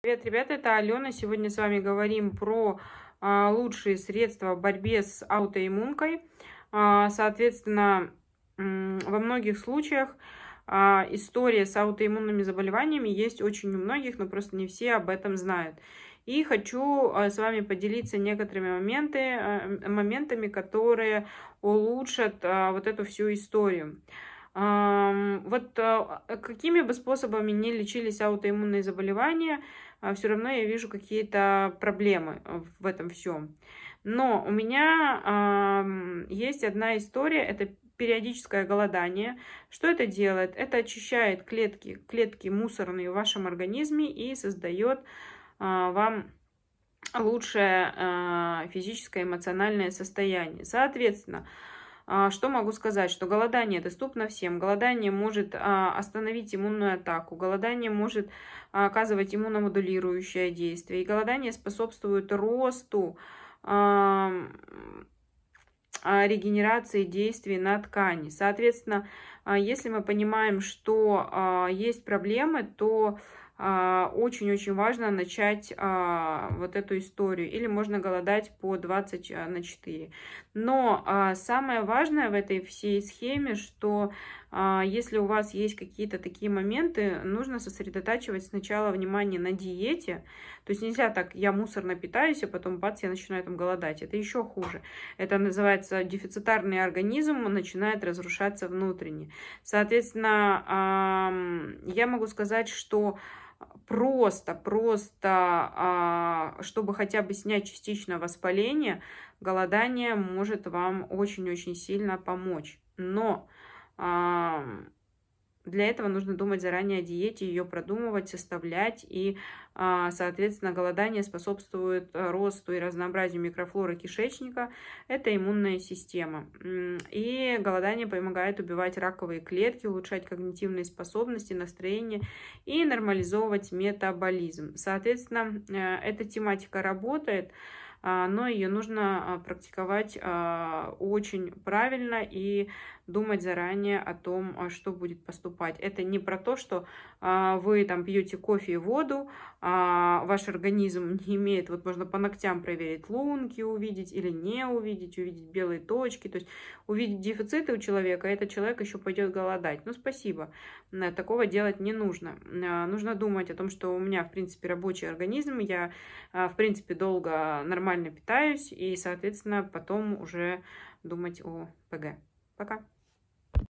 Привет, ребята, это Алена. Сегодня с вами говорим про а, лучшие средства в борьбе с аутоиммункой. А, соответственно, во многих случаях а, история с аутоиммунными заболеваниями есть очень у многих, но просто не все об этом знают. И хочу а, с вами поделиться некоторыми моменты, а, моментами, которые улучшат а, вот эту всю историю. Вот э, какими бы способами не лечились аутоиммунные заболевания, э, все равно я вижу какие-то проблемы в этом всем. Но у меня есть одна история, это периодическое голодание. Что это делает? Это очищает клетки, клетки мусорные в вашем организме и создает а, вам лучшее э, физическое эмоциональное состояние. Соответственно, а, что могу сказать? Что голодание доступно всем. Голодание может а, остановить иммунную атаку. Голодание может а, оказывать иммуномодулирующее действие. И голодание способствует росту регенерации действий на ткани. Соответственно, если мы понимаем, что есть проблемы, то а, очень-очень важно начать а, вот эту историю. Или можно голодать по 20 а, на 4. Но самое важное в этой всей схеме, что если у вас есть какие-то такие моменты, нужно сосредотачивать сначала внимание на диете. То есть нельзя так, я мусорно питаюсь, а потом бац, я начинаю там голодать. Это еще хуже. Это называется дефицитарный организм, начинает разрушаться внутренне. Соответственно, я могу сказать, что просто, просто, а, чтобы хотя бы снять частично воспаление, голодание может вам очень-очень сильно помочь. Но для этого нужно думать заранее о диете, ее продумывать, составлять. И, а, соответственно, голодание способствует э, росту и разнообразию микрофлоры кишечника. Это иммунная система. И голодание помогает убивать раковые клетки, улучшать когнитивные способности, настроение и нормализовывать метаболизм. Соответственно, э, эта тематика работает. А, но ее нужно а, практиковать а, очень правильно и думать заранее о том, что будет поступать. Это не про то, что вы там пьете кофе и воду, а ваш организм не имеет, вот можно по ногтям проверить, лунки увидеть или не увидеть, увидеть белые точки, то есть увидеть дефициты у человека, а этот человек еще пойдет голодать. Ну, спасибо, такого делать не нужно. Нужно думать о том, что у меня, в принципе, рабочий организм, я, в принципе, долго нормально нормально питаюсь и, соответственно, потом уже думать о ПГ. Пока!